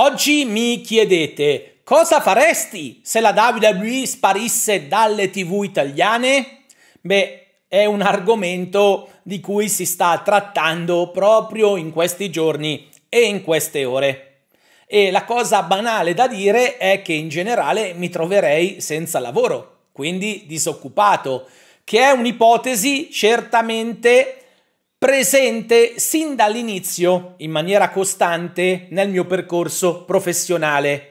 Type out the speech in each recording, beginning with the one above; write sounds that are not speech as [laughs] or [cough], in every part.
Oggi mi chiedete cosa faresti se la WWE sparisse dalle tv italiane? Beh, è un argomento di cui si sta trattando proprio in questi giorni e in queste ore. E la cosa banale da dire è che in generale mi troverei senza lavoro, quindi disoccupato, che è un'ipotesi certamente presente sin dall'inizio in maniera costante nel mio percorso professionale.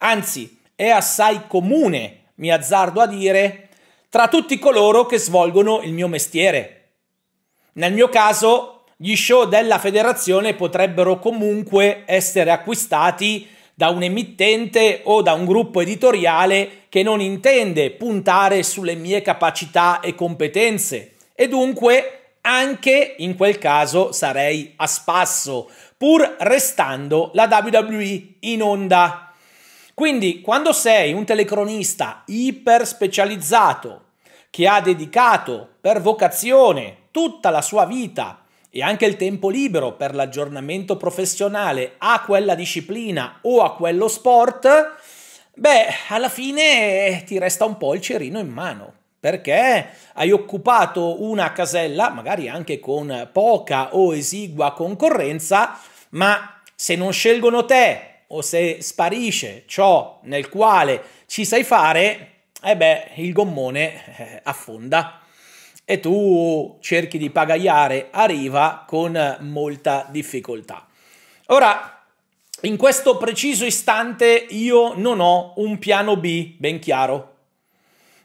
Anzi, è assai comune, mi azzardo a dire, tra tutti coloro che svolgono il mio mestiere. Nel mio caso, gli show della federazione potrebbero comunque essere acquistati da un emittente o da un gruppo editoriale che non intende puntare sulle mie capacità e competenze e dunque anche in quel caso sarei a spasso, pur restando la WWE in onda. Quindi, quando sei un telecronista iper specializzato che ha dedicato per vocazione tutta la sua vita e anche il tempo libero per l'aggiornamento professionale a quella disciplina o a quello sport, beh, alla fine ti resta un po' il cerino in mano perché hai occupato una casella, magari anche con poca o esigua concorrenza, ma se non scelgono te o se sparisce ciò nel quale ci sai fare, eh beh, il gommone eh, affonda e tu cerchi di pagaiare a riva con molta difficoltà. Ora, in questo preciso istante io non ho un piano B ben chiaro,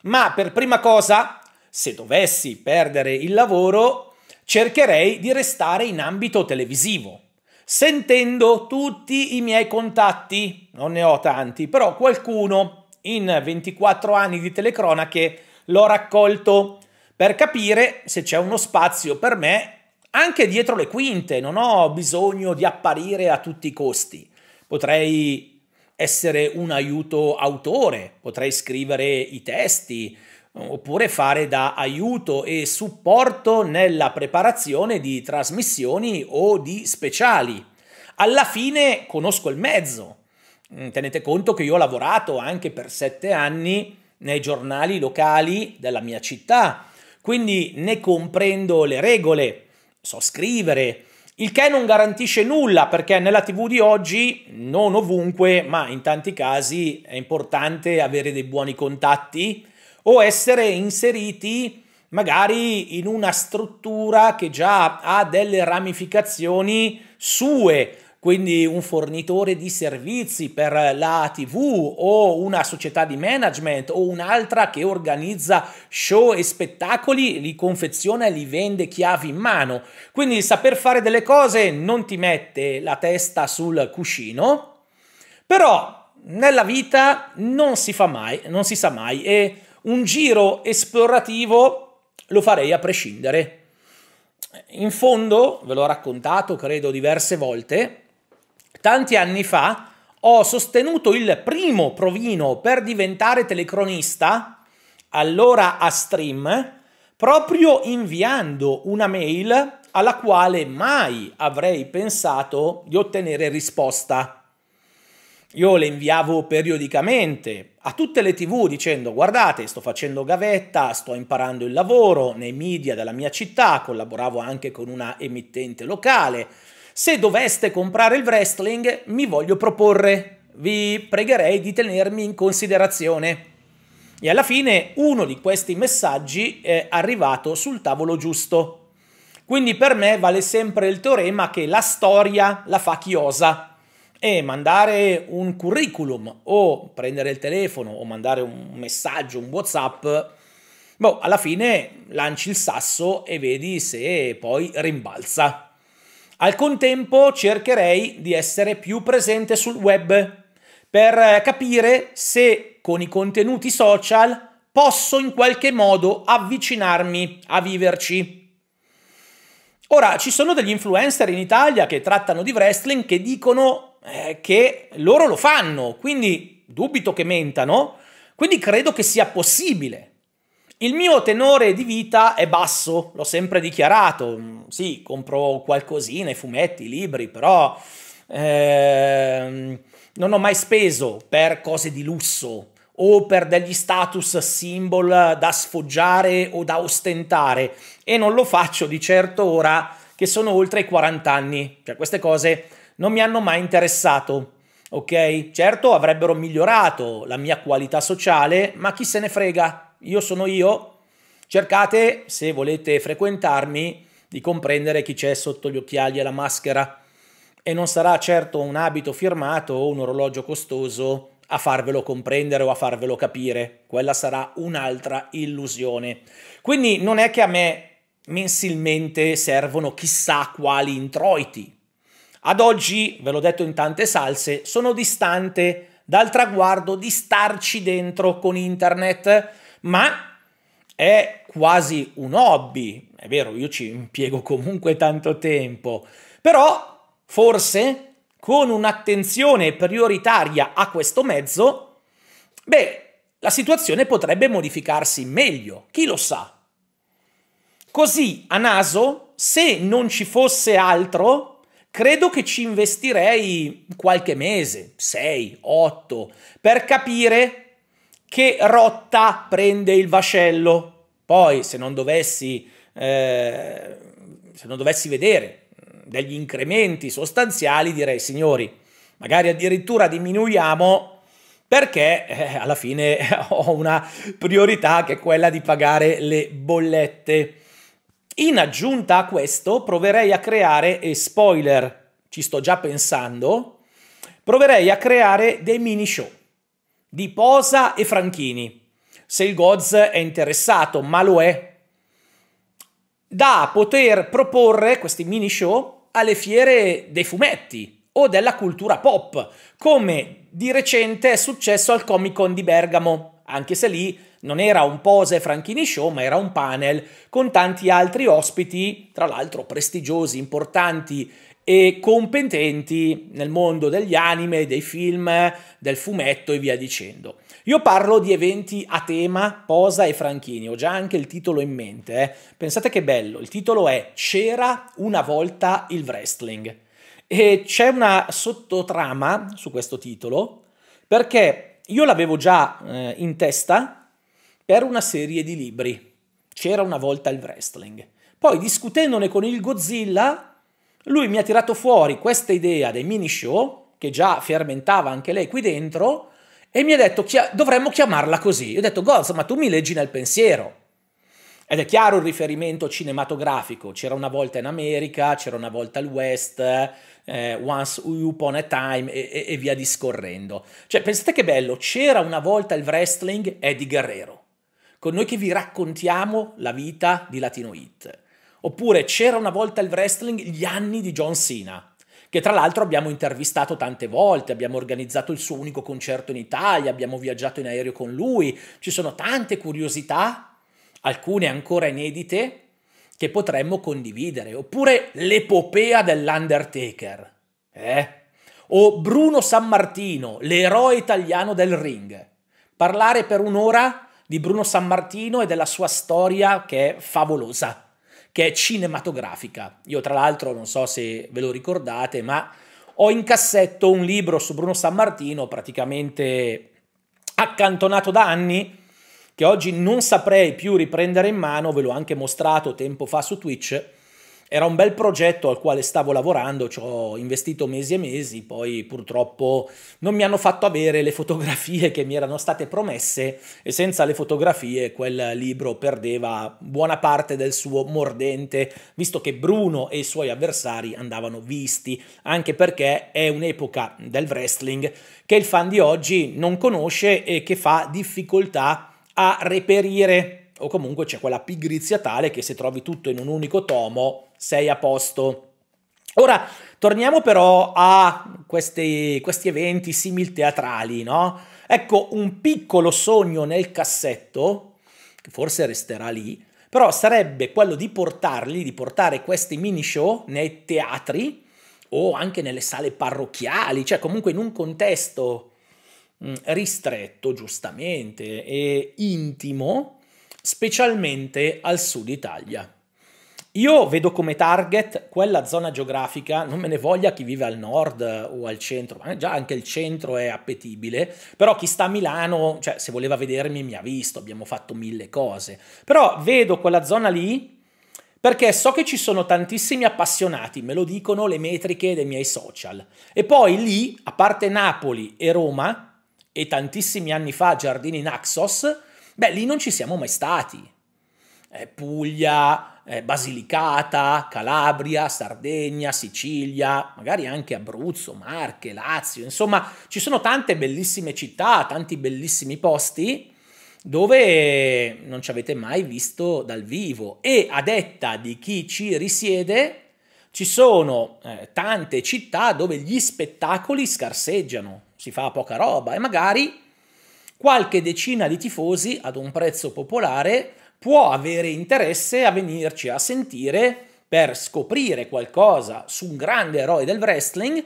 ma per prima cosa, se dovessi perdere il lavoro, cercherei di restare in ambito televisivo, sentendo tutti i miei contatti, non ne ho tanti, però qualcuno in 24 anni di telecronache l'ho raccolto per capire se c'è uno spazio per me anche dietro le quinte, non ho bisogno di apparire a tutti i costi. Potrei essere un aiuto autore, potrei scrivere i testi oppure fare da aiuto e supporto nella preparazione di trasmissioni o di speciali. Alla fine conosco il mezzo. Mm, tenete conto che io ho lavorato anche per sette anni nei giornali locali della mia città, quindi ne comprendo le regole, so scrivere, il che non garantisce nulla perché nella TV di oggi, non ovunque, ma in tanti casi è importante avere dei buoni contatti o essere inseriti magari in una struttura che già ha delle ramificazioni sue, quindi un fornitore di servizi per la TV o una società di management o un'altra che organizza show e spettacoli, li confeziona e li vende chiavi in mano. Quindi saper fare delle cose non ti mette la testa sul cuscino, però nella vita non si fa mai, non si sa mai e un giro esplorativo lo farei a prescindere. In fondo, ve l'ho raccontato credo diverse volte, Tanti anni fa ho sostenuto il primo provino per diventare telecronista, allora a stream, proprio inviando una mail alla quale mai avrei pensato di ottenere risposta. Io le inviavo periodicamente a tutte le tv dicendo guardate sto facendo gavetta, sto imparando il lavoro nei media della mia città, collaboravo anche con una emittente locale, se doveste comprare il wrestling, mi voglio proporre. Vi pregherei di tenermi in considerazione. E alla fine uno di questi messaggi è arrivato sul tavolo giusto. Quindi per me vale sempre il teorema che la storia la fa chi osa. E mandare un curriculum o prendere il telefono o mandare un messaggio, un WhatsApp, boh, alla fine lanci il sasso e vedi se poi rimbalza. Al contempo cercherei di essere più presente sul web per eh, capire se con i contenuti social posso in qualche modo avvicinarmi a viverci. Ora, ci sono degli influencer in Italia che trattano di wrestling che dicono eh, che loro lo fanno, quindi dubito che mentano, quindi credo che sia possibile. Il mio tenore di vita è basso, l'ho sempre dichiarato. Sì, compro qualcosina, fumetti, libri, però ehm, non ho mai speso per cose di lusso o per degli status symbol da sfoggiare o da ostentare e non lo faccio di certo ora che sono oltre i 40 anni, cioè queste cose non mi hanno mai interessato. Ok? Certo avrebbero migliorato la mia qualità sociale, ma chi se ne frega? io sono io, cercate, se volete frequentarmi, di comprendere chi c'è sotto gli occhiali e la maschera. E non sarà certo un abito firmato o un orologio costoso a farvelo comprendere o a farvelo capire. Quella sarà un'altra illusione. Quindi non è che a me mensilmente servono chissà quali introiti. Ad oggi, ve l'ho detto in tante salse, sono distante dal traguardo di starci dentro con internet ma è quasi un hobby. È vero, io ci impiego comunque tanto tempo, però forse con un'attenzione prioritaria a questo mezzo, beh, la situazione potrebbe modificarsi meglio, chi lo sa. Così, a naso, se non ci fosse altro, credo che ci investirei qualche mese, 6, 8, per capire che rotta prende il vascello. Poi se non dovessi, eh, se non dovessi vedere degli incrementi sostanziali direi signori, magari addirittura diminuiamo perché eh, alla fine [laughs] ho una priorità che è quella di pagare le bollette. In aggiunta a questo proverei a creare, e spoiler, ci sto già pensando, proverei a creare dei mini show di Posa e Franchini, se il Goz è interessato, ma lo è, da poter proporre questi mini show alle fiere dei fumetti o della cultura pop, come di recente è successo al Comic Con di Bergamo, anche se lì non era un Pose Franchini Show, ma era un panel con tanti altri ospiti, tra l'altro prestigiosi, importanti e competenti nel mondo degli anime, dei film, del fumetto e via dicendo. Io parlo di eventi a tema, posa e franchini, ho già anche il titolo in mente. Eh. Pensate che bello, il titolo è C'era una volta il wrestling. E c'è una sottotrama su questo titolo perché io l'avevo già eh, in testa per una serie di libri. C'era una volta il wrestling. Poi discutendone con il Godzilla lui mi ha tirato fuori questa idea dei mini show, che già fermentava anche lei qui dentro, e mi ha detto dovremmo chiamarla così. Io ho detto Goz, ma tu mi leggi nel pensiero. Ed è chiaro il riferimento cinematografico, c'era una volta in America, c'era una volta al West, eh, Once Upon a Time e, e, e, via discorrendo. Cioè pensate che bello, c'era una volta il wrestling Eddie Guerrero, con noi che vi raccontiamo la vita di Latino Hit. Oppure c'era una volta il wrestling gli anni di John Cena, che tra l'altro abbiamo intervistato tante volte, abbiamo organizzato il suo unico concerto in Italia, abbiamo viaggiato in aereo con lui, ci sono tante curiosità, alcune ancora inedite, che potremmo condividere. Oppure l'epopea dell'Undertaker. Eh? O Bruno San Martino, l'eroe italiano del ring. Parlare per un'ora di Bruno San Martino e della sua storia che è favolosa che è cinematografica. Io tra l'altro non so se ve lo ricordate, ma ho in cassetto un libro su Bruno San Martino praticamente accantonato da anni che oggi non saprei più riprendere in mano, ve l'ho anche mostrato tempo fa su Twitch era un bel progetto al quale stavo lavorando, ci ho investito mesi e mesi, poi purtroppo non mi hanno fatto avere le fotografie che mi erano state promesse e senza le fotografie quel libro perdeva buona parte del suo mordente, visto che Bruno e i suoi avversari andavano visti, anche perché è un'epoca del wrestling che il fan di oggi non conosce e che fa difficoltà a reperire o comunque c'è quella pigrizia tale che se trovi tutto in un unico tomo sei a posto. Ora torniamo però a questi, questi eventi simil teatrali, no? Ecco, un piccolo sogno nel cassetto, che forse resterà lì, però sarebbe quello di portarli, di portare questi mini show nei teatri o anche nelle sale parrocchiali, cioè comunque in un contesto mm, ristretto, giustamente, e intimo, specialmente al sud Italia. Io vedo come target quella zona geografica, non me ne voglia chi vive al nord eh, o al centro, ma già anche il centro è appetibile, però chi sta a Milano, cioè se voleva vedermi mi ha visto, abbiamo fatto mille cose, però vedo quella zona lì perché so che ci sono tantissimi appassionati, me lo dicono le metriche dei miei social. E poi lì, a parte Napoli e Roma, e tantissimi anni fa Giardini Naxos, Beh, lì non ci siamo mai stati. Eh, Puglia, eh, Basilicata, Calabria, Sardegna, Sicilia, magari anche Abruzzo, Marche, Lazio, insomma ci sono tante bellissime città, tanti bellissimi posti dove non ci avete mai visto dal vivo e a detta di chi ci risiede ci sono eh, tante città dove gli spettacoli scarseggiano, si fa poca roba e magari qualche decina di tifosi ad un prezzo popolare può avere interesse a venirci a sentire per scoprire qualcosa su un grande eroe del wrestling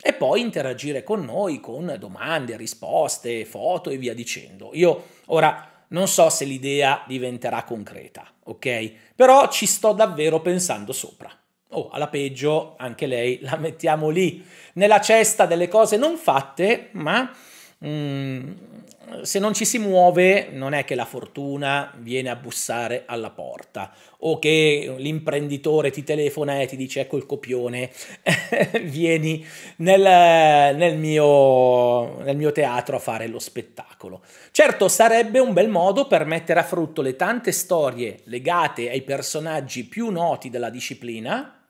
e poi interagire con noi con domande, risposte, foto e via dicendo. Io ora non so se l'idea diventerà concreta, ok? Però ci sto davvero pensando sopra. Oh, alla peggio anche lei [laughs] la mettiamo lì, nella cesta delle cose non fatte, ma mm, se non ci si muove non è che la fortuna viene a bussare alla porta o che l'imprenditore ti telefona e ti dice ecco il copione, [laughs] vieni nel, nel, mio, nel mio teatro a fare lo spettacolo. Certo sarebbe un bel modo per mettere a frutto le tante storie legate ai personaggi più noti della disciplina,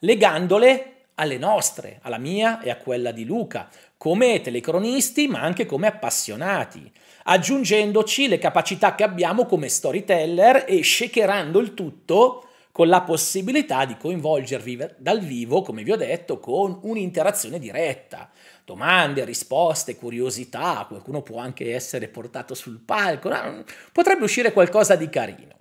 legandole alle nostre, alla mia e a quella di Luca, come telecronisti ma anche come appassionati, aggiungendoci le capacità che abbiamo come storyteller e shakerando il tutto con la possibilità di coinvolgervi dal vivo, come vi ho detto, con un'interazione diretta. Domande, risposte, curiosità, qualcuno può anche essere portato sul palco, potrebbe uscire qualcosa di carino.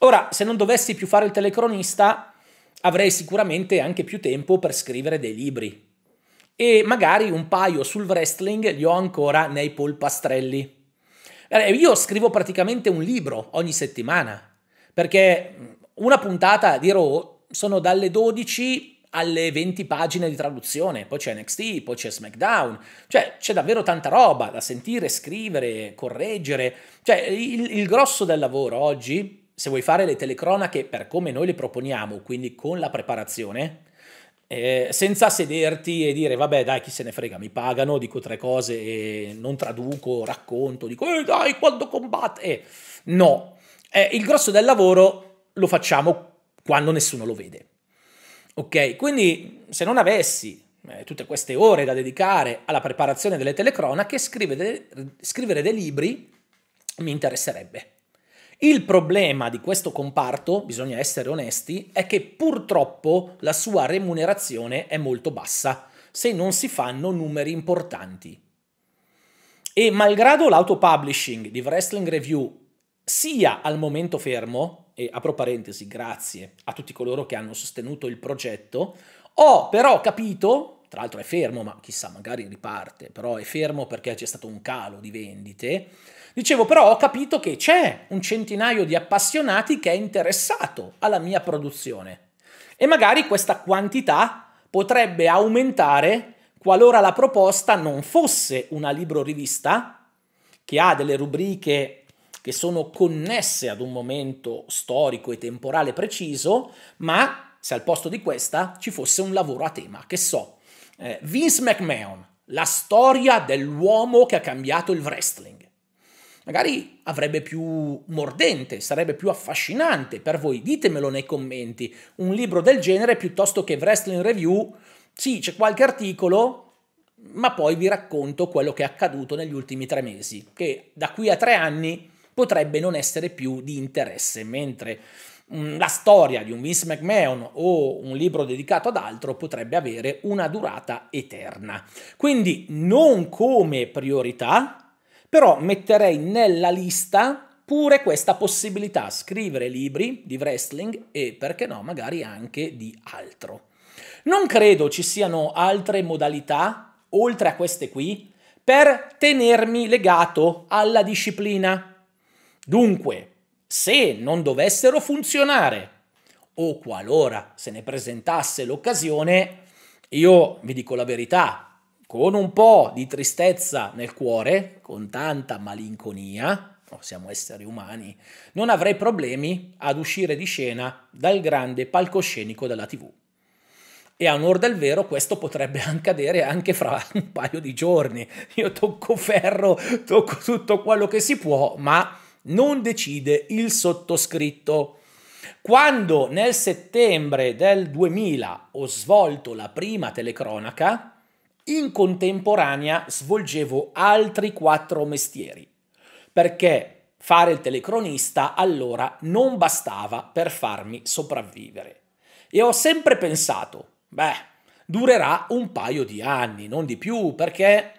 Ora, se non dovessi più fare il telecronista, avrei sicuramente anche più tempo per scrivere dei libri. E magari un paio sul wrestling li ho ancora nei polpastrelli. Eh, io scrivo praticamente un libro ogni settimana, perché mm, una puntata di Raw sono dalle 12 alle 20 pagine di traduzione, poi c'è NXT, poi c'è SmackDown, cioè c'è davvero tanta roba da sentire, scrivere, correggere, cioè il, il grosso del lavoro oggi se vuoi fare le telecronache per come noi le proponiamo, quindi con la preparazione, eh, senza sederti e dire vabbè dai chi se ne frega, mi pagano, dico tre cose e non traduco, racconto, dico eh, dai quando combatte. Eh, no, eh, il grosso del lavoro lo facciamo quando nessuno lo vede. Ok, quindi se non avessi eh, tutte queste ore da dedicare alla preparazione delle telecronache, scrivere, scrivere dei libri mi interesserebbe il problema di questo comparto, bisogna essere onesti, è che purtroppo la sua remunerazione è molto bassa se non si fanno numeri importanti. E malgrado l'autopublishing di Wrestling Review sia al momento fermo, e apro parentesi, grazie a tutti coloro che hanno sostenuto il progetto, ho però capito, tra l'altro è fermo, ma chissà, magari riparte, però è fermo perché c'è stato un calo di vendite, Dicevo però ho capito che c'è un centinaio di appassionati che è interessato alla mia produzione e magari questa quantità potrebbe aumentare qualora la proposta non fosse una libro-rivista che ha delle rubriche che sono connesse ad un momento storico e temporale preciso, ma se al posto di questa ci fosse un lavoro a tema, che so, eh, Vince McMahon, la storia dell'uomo che ha cambiato il wrestling magari avrebbe più mordente, sarebbe più affascinante per voi, ditemelo nei commenti, un libro del genere piuttosto che Wrestling Review, sì c'è qualche articolo, ma poi vi racconto quello che è accaduto negli ultimi tre mesi, che da qui a tre anni potrebbe non essere più di interesse, mentre mm, la storia di un Vince McMahon o un libro dedicato ad altro potrebbe avere una durata eterna. Quindi non come priorità, però metterei nella lista pure questa possibilità, scrivere libri di wrestling e perché no, magari anche di altro. Non credo ci siano altre modalità, oltre a queste qui, per tenermi legato alla disciplina. Dunque, se non dovessero funzionare o qualora se ne presentasse l'occasione, io vi dico la verità, con un po' di tristezza nel cuore, con tanta malinconia, siamo esseri umani, non avrei problemi ad uscire di scena dal grande palcoscenico della TV. E a onore del vero questo potrebbe [laughs] accadere anche fra un paio di giorni. Io tocco ferro, tocco tutto quello che si può, ma non decide il sottoscritto. Quando nel settembre del 2000 ho svolto la prima telecronaca, in contemporanea svolgevo altri quattro mestieri, perché fare il telecronista allora non bastava per farmi sopravvivere. E ho sempre pensato, beh, durerà un paio di anni, non di più, perché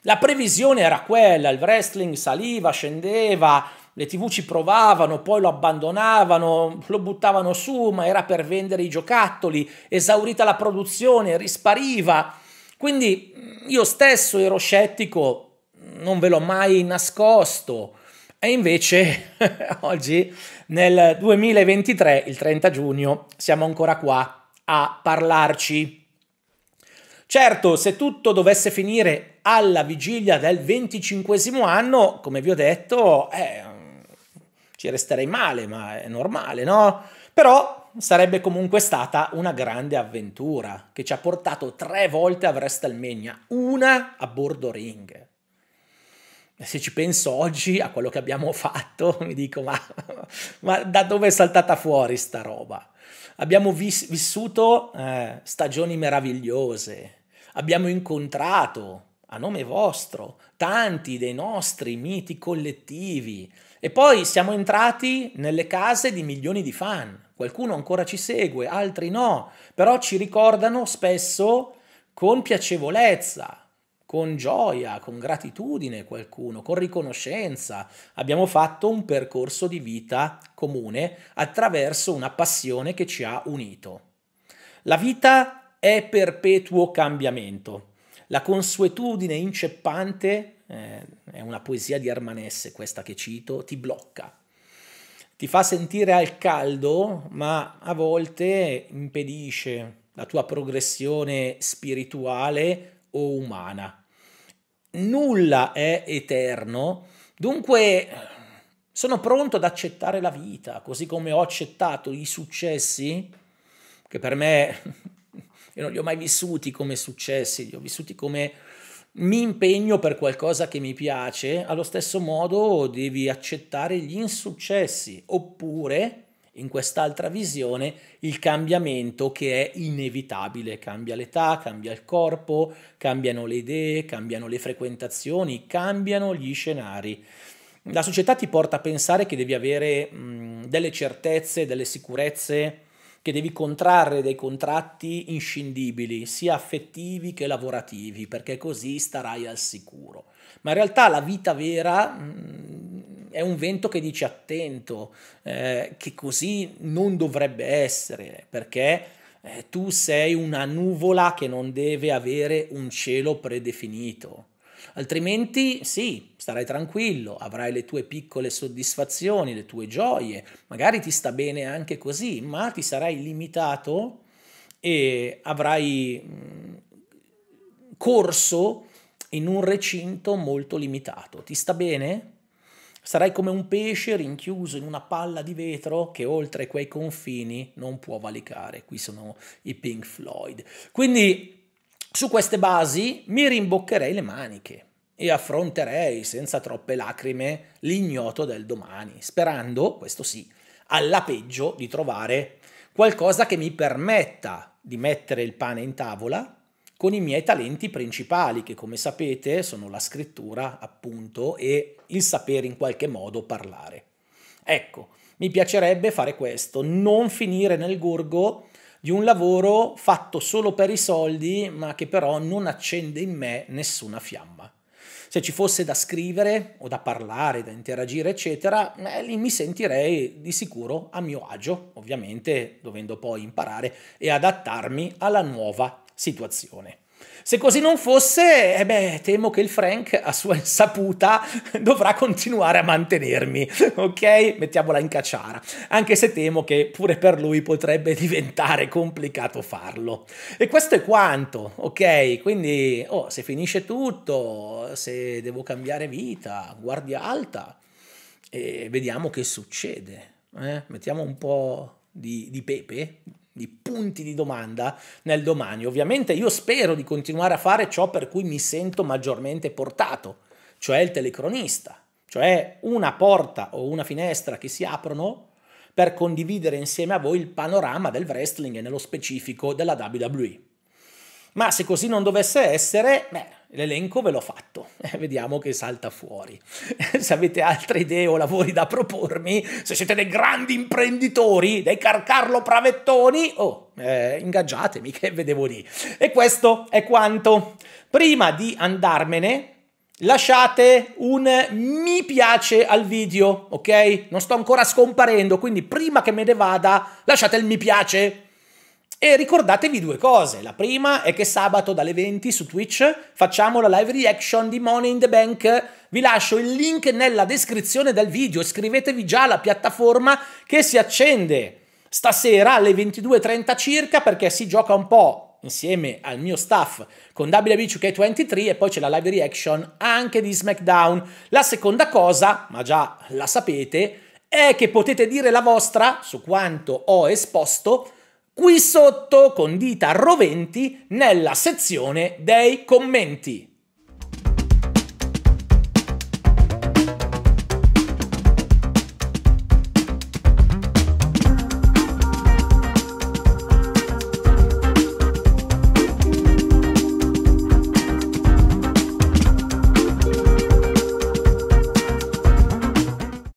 la previsione era quella, il wrestling saliva, scendeva, le tv ci provavano, poi lo abbandonavano, lo buttavano su, ma era per vendere i giocattoli, esaurita la produzione, rispariva. Quindi io stesso ero scettico, non ve l'ho mai nascosto. E invece [laughs] oggi nel 2023, il 30 giugno, siamo ancora qua a parlarci. Certo, se tutto dovesse finire alla vigilia del venticinquesimo anno, come vi ho detto, eh, ci resterei male, ma è normale, no? Però sarebbe comunque stata una grande avventura che ci ha portato tre volte a WrestleMania, una a bordo ring. Se ci penso oggi a quello che abbiamo [laughs] fatto, mi dico, ma, ma da dove è saltata fuori sta roba? Abbiamo vis- vissuto eh, stagioni meravigliose, abbiamo incontrato, a nome vostro, tanti dei nostri miti collettivi, e poi siamo entrati nelle case di milioni di fan. Qualcuno ancora ci segue, altri no, però ci ricordano spesso con piacevolezza, con gioia, con gratitudine qualcuno, con riconoscenza. Abbiamo fatto un percorso di vita comune attraverso una passione che ci ha unito. La vita è perpetuo cambiamento. La consuetudine inceppante, eh, è una poesia di Armanesse questa che cito, ti blocca, ti fa sentire al caldo, ma a volte impedisce la tua progressione spirituale o umana. Nulla è eterno, dunque sono pronto ad accettare la vita, così come ho accettato i successi, che per me io non li ho mai vissuti come successi, li ho vissuti come mi impegno per qualcosa che mi piace, allo stesso modo devi accettare gli insuccessi, oppure in quest'altra visione il cambiamento che è inevitabile, cambia l'età, cambia il corpo, cambiano le idee, cambiano le frequentazioni, cambiano gli scenari. La società ti porta a pensare che devi avere mh, delle certezze, delle sicurezze, che devi contrarre dei contratti inscindibili, sia affettivi che lavorativi, perché così starai al sicuro. Ma in realtà la vita vera mh, mm, è un vento che dice attento, eh, che così non dovrebbe essere, perché eh, tu sei una nuvola che non deve avere un cielo predefinito Altrimenti sì, starai tranquillo, avrai le tue piccole soddisfazioni, le tue gioie, magari ti sta bene anche così, ma ti sarai limitato e avrai mm, corso in un recinto molto limitato. Ti sta bene? Sarai come un pesce rinchiuso in una palla di vetro che oltre quei confini non può valicare. Qui sono i Pink Floyd. Quindi su queste basi mi rimboccherei le maniche e affronterei senza troppe lacrime l'ignoto del domani, sperando, questo sì, alla peggio di trovare qualcosa che mi permetta di mettere il pane in tavola con i miei talenti principali, che come sapete sono la scrittura, appunto, e il sapere in qualche modo parlare. Ecco, mi piacerebbe fare questo, non finire nel gorgo di un lavoro fatto solo per i soldi, ma che però non accende in me nessuna fiamma. Se ci fosse da scrivere o da parlare, da interagire, eccetera, eh, lì mi sentirei di sicuro a mio agio, ovviamente dovendo poi imparare e adattarmi alla nuova situazione. Se così non fosse, eh beh, temo che il Frank a sua insaputa [laughs] dovrà continuare a mantenermi, [laughs] ok? Mettiamola in cacciara, anche se temo che pure per lui potrebbe diventare complicato farlo. E questo è quanto, ok? Quindi, oh, se finisce tutto, se devo cambiare vita, guardia alta e vediamo che succede. Eh? Mettiamo un po' di, di pepe di punti di domanda nel domani. Ovviamente io spero di continuare a fare ciò per cui mi sento maggiormente portato, cioè il telecronista, cioè una porta o una finestra che si aprono per condividere insieme a voi il panorama del wrestling e nello specifico della WWE. Ma se così non dovesse essere, beh, L'elenco ve l'ho fatto, [laughs] eh, vediamo che salta fuori. [laughs] se avete altre idee o lavori da propormi, se siete dei grandi imprenditori, dei Carcarlo Pravettoni, oh, eh, ingaggiatemi che vedevo lì. E questo è quanto. Prima di andarmene, lasciate un mi piace al video, ok? Non sto ancora scomparendo, quindi prima che me ne vada, lasciate il mi piace e ricordatevi due cose. La prima è che sabato dalle 20 su Twitch facciamo la live reaction di Money in the Bank. Vi lascio il link nella descrizione del video. Iscrivetevi già alla piattaforma che si accende stasera alle 22.30 circa perché si gioca un po' insieme al mio staff con WWE 2K23 e poi c'è la live reaction anche di SmackDown. La seconda cosa, ma già la sapete, è che potete dire la vostra su quanto ho esposto qui sotto con dita roventi nella sezione dei commenti.